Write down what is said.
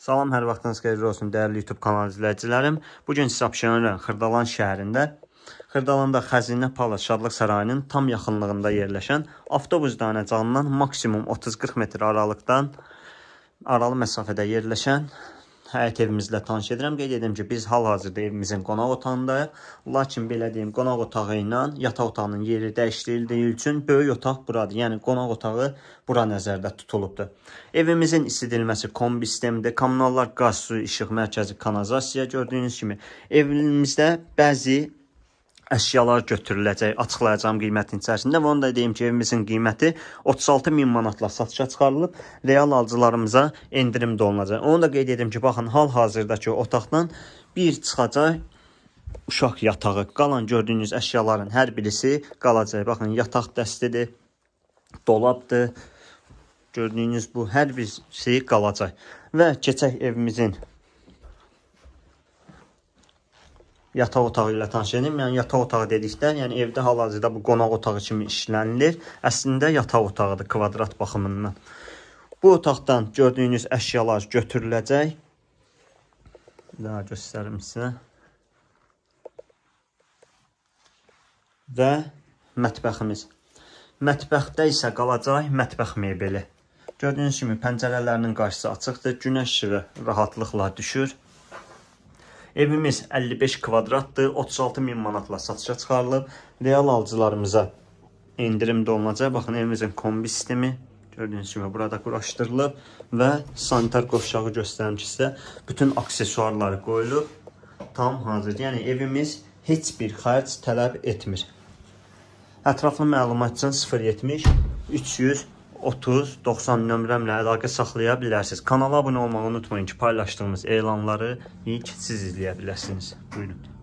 Salam, hər vaxtınız xeyirli olsun, dəyərli YouTube kanal izləyicilərim. Bugün sizə Abşeronun Xırdalan şəhərində, Xırdalanda Xəzinə Pala Şadlıq Sarayının tam yaxınlığında yerləşən avtobus dayanacağından maksimum 30-40 metr aralıqdan aralı məsafədə yerləşən həyat evimizlə tanış edirəm. Qeyd edim ki, biz hal-hazırda evimizin qonaq otağındayıq. Lakin belə deyim, qonaq otağı ilə yataq otağının yeri dəyişdirildiyi üçün böyük otaq buradır. Yəni qonaq otağı bura nəzərdə tutulubdur. Evimizin isidilməsi kombi sistemidir. Kommunallar qaz, su, işıq mərkəzi, kanalizasiya gördüyünüz kimi evimizdə bəzi əşyalar götürüləcək, açıqlayacağım qiymətin içərisində və onu da deyim ki, evimizin qiyməti 36 min manatla satışa çıxarılıb, real alıcılarımıza endirim də olunacaq. Onu da qeyd edim ki, baxın, hal-hazırdakı otaqdan bir çıxacaq uşaq yatağı. Qalan gördüyünüz əşyaların hər birisi qalacaq. Baxın, yataq dəstidir, dolabdır. Gördüyünüz bu hər birisi qalacaq. Və keçək evimizin yataq otağı ilə tanışdım. Yəni yataq otağı dedikdə, yəni evdə hal-hazırda bu qonaq otağı kimi işlənilir. Əslində yataq otağıdır kvadrat baxımından. Bu otaqdan gördüyünüz əşyalar götürüləcək. Daha göstərim sizə. Və mətbəximiz. Mətbəxdə isə qalacaq mətbəx mebeli. Gördüyünüz kimi pəncərələrinin qarşısı açıqdır. Günəş işığı rahatlıqla düşür. Evimiz 55 kvadratdır, 36 min manatla satışa çıxarılıb. Real alıcılarımıza endirim də olunacaq. Baxın, evimizin kombi sistemi gördüyünüz kimi burada quraşdırılıb və sanitar qovşağı göstərim ki, sizə bütün aksesuarları qoyulub. Tam hazır. Yəni, evimiz heç bir xərc tələb etmir. Ətraflı məlumat üçün 070 300 30 90 nömrəmlə əlaqə saxlaya bilərsiniz. Kanala abunə olmağı unutmayın ki, paylaşdığımız elanları ilk siz izləyə biləsiniz. Buyurun.